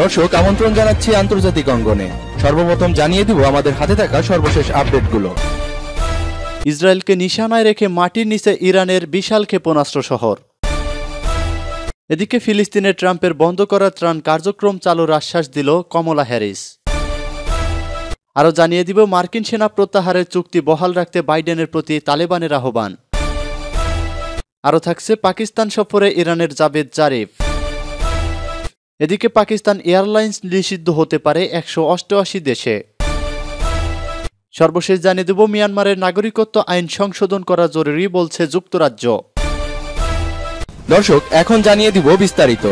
দর্শক আমন্ত্রণ জানাচ্ছি আন্তর্জাতিক অঙ্গনে সর্বপ্রথম জানিয়ে দিব আমাদের হাতে থাকা সর্বশেষ আপডেটগুলো ইসরায়েলকে নিশানায় রেখে মাটির নিচে ইরানের বিশাল ক্ষেপণাস্ত্র শহর এদিকে ফিলিস্তিনে ট্রাম্পের বন্ধ করা ত্রাণ কার্যক্রম চালুর আশ্বাস দিল কমলা হ্যারিস আরও জানিয়ে দিব মার্কিন সেনা প্রত্যাহারের চুক্তি বহাল রাখতে বাইডেনের প্রতি তালেবানের আহ্বান আরও থাকছে পাকিস্তান সফরে ইরানের জাবেদ জারিফ এদিকে পাকিস্তান এয়ারলাইন্স নিষিদ্ধ হতে পারে একশো দেশে সর্বশেষ জানিয়ে দেব মিয়ানমারের নাগরিকত্ব আইন সংশোধন করা জরুরি বলছে যুক্তরাজ্য দর্শক এখন জানিয়ে দিব বিস্তারিত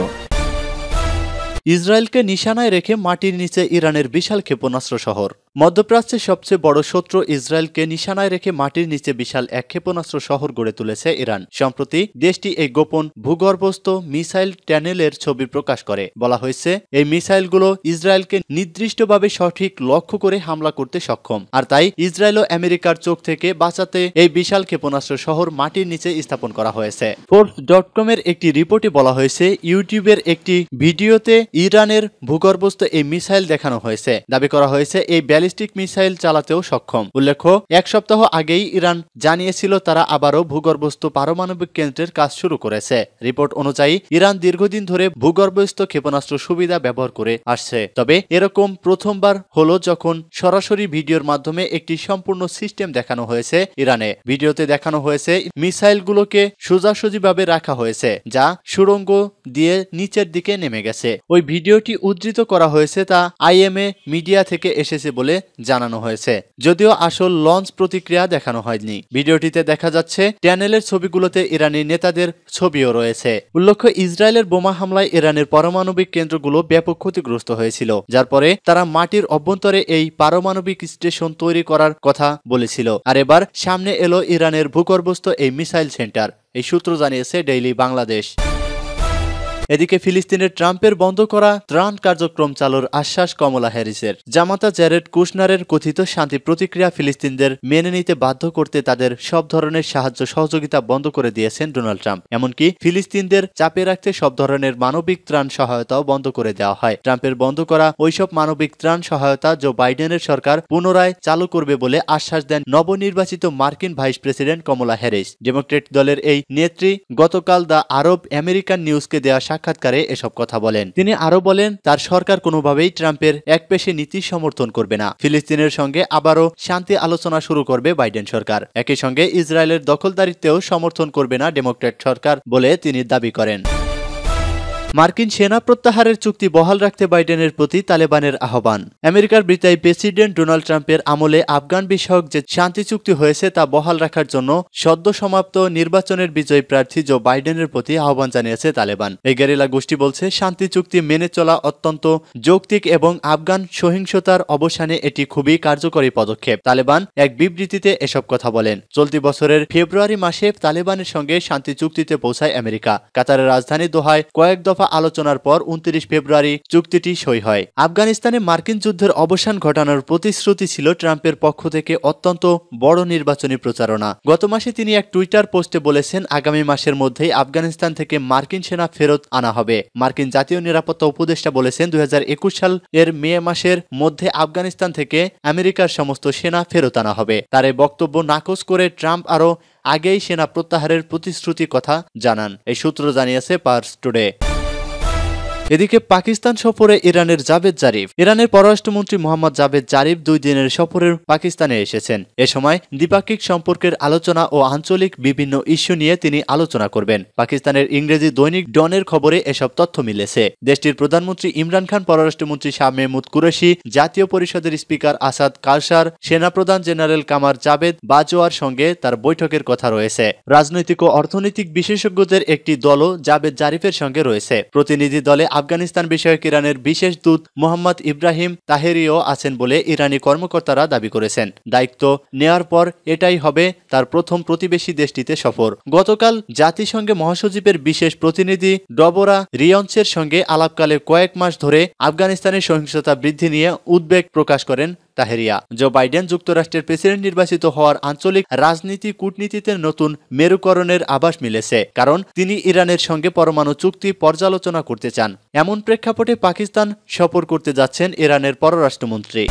ইসরায়েলকে নিশানায় রেখে মাটির নিচে ইরানের বিশাল ক্ষেপণাস্ত্র শহর মধ্যপ্রাচ্যের সবচেয়ে বড় শত্রু ইসরায়েলকে নিশানায় রেখে মাটির নিচে বিশাল এক ক্ষেপণাস্ত্র শহর গড়ে তুলেছে ইরান সম্প্রতি দেশটি এই গোপন ভূগর্ভস্থ মিসাইল ট্যানেলের ছবি প্রকাশ করে বলা হয়েছে এই মিসাইলগুলো ইসরায়েলকে নির্দিষ্টভাবে সঠিক লক্ষ্য করে হামলা করতে সক্ষম আর তাই ইসরায়েল ও আমেরিকার চোখ থেকে বাঁচাতে এই বিশাল ক্ষেপণাস্ত্র শহর মাটির নিচে স্থাপন করা হয়েছে ফোর্স ডট কমের একটি রিপোর্টে বলা হয়েছে ইউটিউবের একটি ভিডিওতে ইরানের ভূগর্ভস্থ এই মিসাইল দেখানো হয়েছে দাবি করা হয়েছে এই ব্যালিস্টিক মিসাইল চালাতেও সক্ষম উল্লেখ্য এক সপ্তাহ আগেই ইরান জানিয়েছিল তারা আবারও ভূগর্ভস্থ পারমাণবিক কেন্দ্রের কাজ শুরু করেছে রিপোর্ট অনুযায়ী ইরান দীর্ঘদিন ধরে ভূগর্ভস্থ ক্ষেপণাস্ত্র সুবিধা ব্যবহার করে আসছে তবে এরকম প্রথমবার হলো যখন সরাসরি ভিডিওর মাধ্যমে একটি সম্পূর্ণ সিস্টেম দেখানো হয়েছে ইরানে ভিডিওতে দেখানো হয়েছে মিসাইলগুলোকে সোজাসুজিভাবে রাখা হয়েছে যা সুড়ঙ্গ দিয়ে নিচের দিকে নেমে গেছে ওই ভিডিওটি উদ্ধৃত করা হয়েছে তা আইএমএ মিডিয়া থেকে এসেছে বলে বলে জানানো হয়েছে যদিও আসল লঞ্চ প্রতিক্রিয়া দেখানো হয়নি ভিডিওটিতে দেখা যাচ্ছে ট্যানেলের ছবিগুলোতে ইরানি নেতাদের ছবিও রয়েছে উল্লেখ্য ইসরায়েলের বোমা হামলায় ইরানের পারমাণবিক কেন্দ্রগুলো ব্যাপক ক্ষতিগ্রস্ত হয়েছিল যার পরে তারা মাটির অভ্যন্তরে এই পারমাণবিক স্টেশন তৈরি করার কথা বলেছিল আর এবার সামনে এলো ইরানের ভূগর্ভস্থ এই মিসাইল সেন্টার এই সূত্র জানিয়েছে ডেইলি বাংলাদেশ এদিকে ফিলিস্তিনের ট্রাম্পের বন্ধ করা ত্রাণ কার্যক্রম চালুর আশ্বাস কমলা হ্যারিসের জামাতা জ্যারেড কুশনারের কথিত শান্তি প্রতিক্রিয়া ফিলিস্তিনদের মেনে নিতে বাধ্য করতে তাদের সব ধরনের সাহায্য সহযোগিতা বন্ধ করে দিয়েছেন ডোনাল্ড ট্রাম্প এমনকি ফিলিস্তিনদের চাপে রাখতে সব ধরনের মানবিক ত্রাণ সহায়তাও বন্ধ করে দেওয়া হয় ট্রাম্পের বন্ধ করা ওইসব মানবিক ত্রাণ সহায়তা জো বাইডেনের সরকার পুনরায় চালু করবে বলে আশ্বাস দেন নবনির্বাচিত মার্কিন vice president Kamala Harris Democrat দলের এই নেত্রী গতকাল দ্য আরব আমেরিকান নিউজকে দেওয়া সাক্ষাৎকারে এসব কথা বলেন তিনি আরও বলেন তার সরকার কোনোভাবেই ট্রাম্পের একপেশে নীতি সমর্থন করবে না ফিলিস্তিনের সঙ্গে আবারও শান্তি আলোচনা শুরু করবে বাইডেন সরকার একই সঙ্গে ইসরায়েলের দখলদারিত্বেও সমর্থন করবে না ডেমোক্রেট সরকার বলে তিনি দাবি করেন মার্কিন সেনা প্রত্যাহারের চুক্তি বহাল রাখতে বাইডেনের প্রতি তালেবানের আহ্বান আমেরিকার ব্রিতায় প্রেসিডেন্ট ডোনাল্ড ট্রাম্পের আমলে আফগান বিষয়ক যে শান্তি চুক্তি হয়েছে তা বহাল রাখার জন্য সদ্য সমাপ্ত নির্বাচনের বিজয়ী প্রার্থী জো বাইডেনের প্রতি আহ্বান জানিয়েছে তালেবান এই গেরিলা গোষ্ঠী বলছে শান্তি চুক্তি মেনে চলা অত্যন্ত যৌক্তিক এবং আফগান সহিংসতার অবসানে এটি খুবই কার্যকরী পদক্ষেপ তালেবান এক বিবৃতিতে এসব কথা বলেন চলতি বছরের ফেব্রুয়ারি মাসে তালেবানের সঙ্গে শান্তি চুক্তিতে পৌঁছায় আমেরিকা কাতারের রাজধানী দোহায় কয়েক দফা দফা আলোচনার পর উনত্রিশ ফেব্রুয়ারি চুক্তিটি সই হয় আফগানিস্তানে মার্কিন যুদ্ধের অবসান ঘটানোর প্রতিশ্রুতি ছিল ট্রাম্পের পক্ষ থেকে অত্যন্ত বড় নির্বাচনী প্রচারণা গত মাসে তিনি এক টুইটার পোস্টে বলেছেন আগামী মাসের মধ্যেই আফগানিস্তান থেকে মার্কিন সেনা ফেরত আনা হবে মার্কিন জাতীয় নিরাপত্তা উপদেষ্টা বলেছেন দুই সাল এর মে মাসের মধ্যে আফগানিস্তান থেকে আমেরিকার সমস্ত সেনা ফেরত আনা হবে তার বক্তব্য নাকচ করে ট্রাম্প আরও আগেই সেনা প্রত্যাহারের প্রতিশ্রুতি কথা জানান এই সূত্র জানিয়েছে পার্স টুডে এদিকে পাকিস্তান সফরে ইরানের জাভেদ জারিফ ইরানের পররাষ্ট্রমন্ত্রী মোহাম্মদ জাভেদ জারিফ দুই দিনের সফরে পাকিস্তানে এসেছেন এ সময় দ্বিপাক্ষিক সম্পর্কের আলোচনা ও আঞ্চলিক বিভিন্ন ইস্যু নিয়ে তিনি আলোচনা করবেন পাকিস্তানের ইংরেজি দৈনিক ডনের খবরে এসব তথ্য মিলেছে দেশটির প্রধানমন্ত্রী ইমরান খান পররাষ্ট্রমন্ত্রী শাহ মেহমুদ কুরেশি জাতীয় পরিষদের স্পিকার আসাদ কারসার সেনাপ্রধান জেনারেল কামার জাবেদ বাজোয়ার সঙ্গে তার বৈঠকের কথা রয়েছে রাজনৈতিক ও অর্থনৈতিক বিশেষজ্ঞদের একটি দলও জাবেদ জারিফের সঙ্গে রয়েছে প্রতিনিধি দলে আফগানিস্তান বিষয়ক ইরানের বিশেষ দূত মোহাম্মদ ইব্রাহিম তাহেরিও আছেন বলে ইরানি কর্মকর্তারা দাবি করেছেন দায়িত্ব নেয়ার পর এটাই হবে তার প্রথম প্রতিবেশী দেশটিতে সফর গতকাল জাতিসংঘে মহাসচিবের বিশেষ প্রতিনিধি ডবরা রিয়ঞ্চের সঙ্গে আলাপকালে কয়েক মাস ধরে আফগানিস্তানের সহিংসতা বৃদ্ধি নিয়ে উদ্বেগ প্রকাশ করেন তাহেরিয়া জো বাইডেন যুক্তরাষ্ট্রের প্রেসিডেন্ট নির্বাচিত হওয়ার আঞ্চলিক রাজনীতি কূটনীতিতে নতুন মেরুকরণের আভাস মিলেছে কারণ তিনি ইরানের সঙ্গে পরমাণু চুক্তি পর্যালোচনা করতে চান এমন প্রেক্ষাপটে পাকিস্তান সফর করতে যাচ্ছেন ইরানের পররাষ্ট্রমন্ত্রী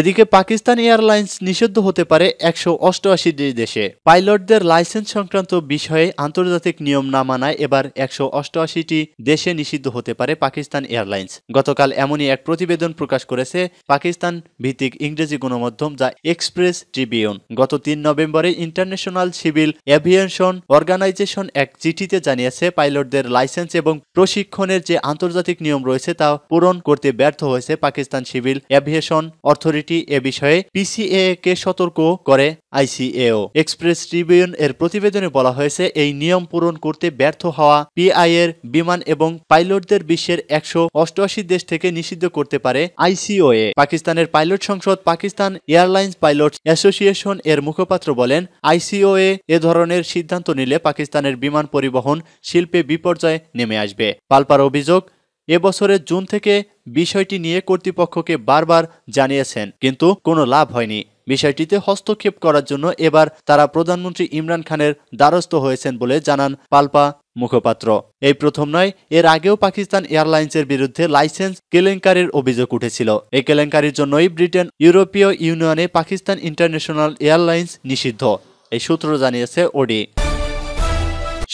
এদিকে পাকিস্তান এয়ারলাইন্স নিষিদ্ধ হতে পারে একশো অষ্টআশিটি দেশে পাইলটদের লাইসেন্স সংক্রান্ত বিষয়ে আন্তর্জাতিক নিয়ম না মানায় এবার একশো অষ্টআশিটি দেশে নিষিদ্ধ হতে পারে পাকিস্তান এয়ারলাইন্স গতকাল এমনই এক প্রতিবেদন প্রকাশ করেছে পাকিস্তান ভিত্তিক ইংরেজি গণমাধ্যম যা এক্সপ্রেস ট্রিবিউন গত তিন নভেম্বরে ইন্টারন্যাশনাল সিভিল এভিয়েশন অর্গানাইজেশন এক চিঠিতে জানিয়েছে পাইলটদের লাইসেন্স এবং প্রশিক্ষণের যে আন্তর্জাতিক নিয়ম রয়েছে তা পূরণ করতে ব্যর্থ হয়েছে Pakistan civil aviation authority committee এ বিষয়ে পিসিএ কে সতর্ক করে আইসিএও এক্সপ্রেস ট্রিবিউন এর প্রতিবেদনে বলা হয়েছে এই নিয়ম পূরণ করতে ব্যর্থ হওয়া পিআই এর বিমান এবং পাইলটদের বিশ্বের একশো অষ্টআশি দেশ থেকে নিষিদ্ধ করতে পারে আইসিও এ পাকিস্তানের পাইলট সংসদ পাকিস্তান এয়ারলাইন্স পাইলট অ্যাসোসিয়েশন এর মুখপাত্র বলেন আইসিও এ এ ধরনের সিদ্ধান্ত নিলে পাকিস্তানের বিমান পরিবহন শিল্পে বিপর্যয় নেমে আসবে পালপার অভিযোগ এবছরের জুন থেকে বিষয়টি নিয়ে কর্তৃপক্ষকে বারবার জানিয়েছেন কিন্তু কোনো লাভ হয়নি বিষয়টিতে হস্তক্ষেপ করার জন্য এবার তারা প্রধানমন্ত্রী ইমরান খানের দ্বারস্থ হয়েছেন বলে জানান পাল্পা মুখপাত্র এই প্রথম নয় এর আগেও পাকিস্তান এয়ারলাইন্সের বিরুদ্ধে লাইসেন্স কেলেঙ্কারির অভিযোগ উঠেছিল এই কেলেঙ্কারির জন্যই ব্রিটেন ইউরোপীয় ইউনিয়নে পাকিস্তান ইন্টারন্যাশনাল এয়ারলাইন্স নিষিদ্ধ এই সূত্র জানিয়েছে ওডি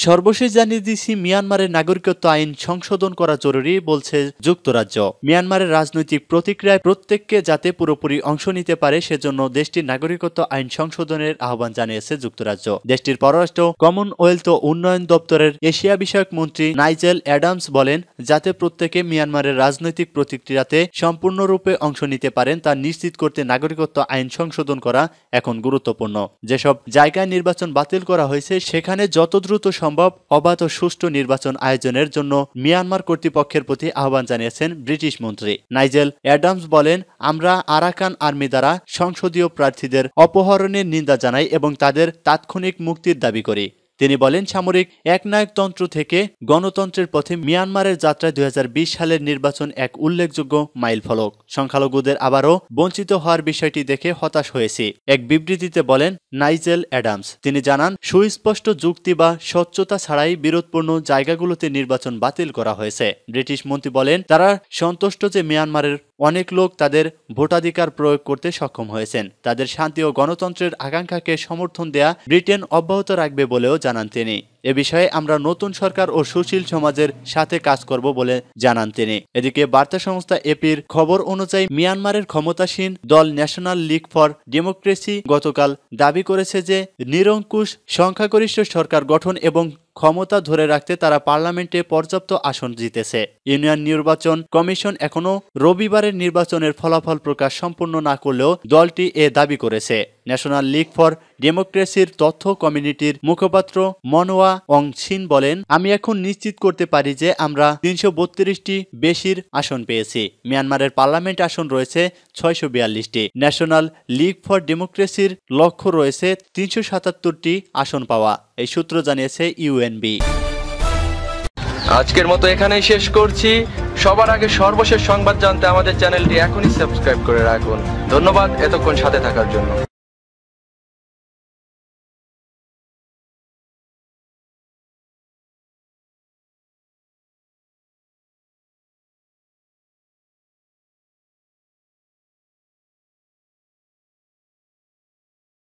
সর্বশেষ জানিয়ে দিয়েছি মিয়ানমারের নাগরিকত্ব আইন সংশোধন করা জরুরি বলছে যুক্তরাজ্য মিয়ানমারের রাজনৈতিক প্রতিক্রিয়ায় প্রত্যেককে যাতে পুরোপুরি অংশ নিতে পারে সেজন্য দেশটির নাগরিকত্ব আইন সংশোধনের আহ্বান জানিয়েছে যুক্তরাজ্য দেশটির পররাষ্ট্র কমনওয়েলথ ও উন্নয়ন দপ্তরের এশিয়া বিষয়ক মন্ত্রী নাইজেল অ্যাডামস বলেন যাতে প্রত্যেকে মিয়ানমারের রাজনৈতিক প্রতিক্রিয়াতে সম্পূর্ণরূপে অংশ নিতে পারেন তা নিশ্চিত করতে নাগরিকত্ব আইন সংশোধন করা এখন গুরুত্বপূর্ণ যেসব জায়গায় নির্বাচন বাতিল করা হয়েছে সেখানে যত দ্রুত সম্ভব অবাধ ও সুষ্ঠু নির্বাচন আয়োজনের জন্য মিয়ানমার কর্তৃপক্ষের প্রতি আহ্বান জানিয়েছেন ব্রিটিশ মন্ত্রী নাইজেল অ্যাডামস বলেন আমরা আরাকান আর্মি দ্বারা সংসদীয় প্রার্থীদের অপহরণের নিন্দা জানাই এবং তাদের তাৎক্ষণিক মুক্তির দাবি করি তিনি বলেন সামরিক একনায়কতন্ত্র থেকে গণতন্ত্রের পথে মিয়ানমারের যাত্রায় দুই সালের নির্বাচন এক উল্লেখযোগ্য মাইলফলক সংখ্যালঘুদের আবারও বঞ্চিত হওয়ার বিষয়টি দেখে হতাশ হয়েছে এক বিবৃতিতে বলেন নাইজেল অ্যাডামস তিনি জানান সুস্পষ্ট যুক্তি বা স্বচ্ছতা ছাড়াই বিরোধপূর্ণ জায়গাগুলোতে নির্বাচন বাতিল করা হয়েছে ব্রিটিশ মন্ত্রী বলেন তারা সন্তুষ্ট যে মিয়ানমারের অনেক লোক তাদের ভোটাধিকার প্রয়োগ করতে সক্ষম হয়েছেন তাদের শান্তি ও গণতন্ত্রের আকাঙ্ক্ষাকে সমর্থন দেয়া ব্রিটেন অব্যাহত রাখবে বলেও জানান তিনি এ বিষয়ে আমরা নতুন সরকার ও সুশীল সমাজের সাথে কাজ করব বলে জানান তিনি এদিকে বার্তা সংস্থা এপির খবর অনুযায়ী মিয়ানমারের ক্ষমতাসীন দল ন্যাশনাল লীগ ফর ডেমোক্রেসি গতকাল দাবি করেছে যে নিরঙ্কুশ সংখ্যাগরিষ্ঠ সরকার গঠন এবং ক্ষমতা ধরে রাখতে তারা পার্লামেন্টে পর্যাপ্ত আসন জিতেছে ইউনিয়ন নির্বাচন কমিশন এখনও রবিবারের নির্বাচনের ফলাফল প্রকাশ সম্পূর্ণ না করলেও দলটি এ দাবি করেছে ন্যাশনাল লীগ ফর ডেমোক্রেসির তথ্য কমিউনিটির মুখপাত্র মনোয়া অংশিন বলেন আমি এখন নিশ্চিত করতে পারি যে আমরা তিনশো বত্রিশটি বেশির আসন পেয়েছি মিয়ানমারের পার্লামেন্ট আসন রয়েছে ছয়শো বিয়াল্লিশটি ন্যাশনাল লীগ ফর ডেমোক্রেসির লক্ষ্য রয়েছে তিনশো সাতাত্তরটি আসন পাওয়া এই সূত্র জানিয়েছে ইউএনবি আজকের মতো এখানেই শেষ করছি সবার আগে সর্বশেষ সংবাদ জানতে আমাদের চ্যানেলটি এখনই সাবস্ক্রাইব করে রাখুন ধন্যবাদ এতক্ষণ সাথে থাকার জন্য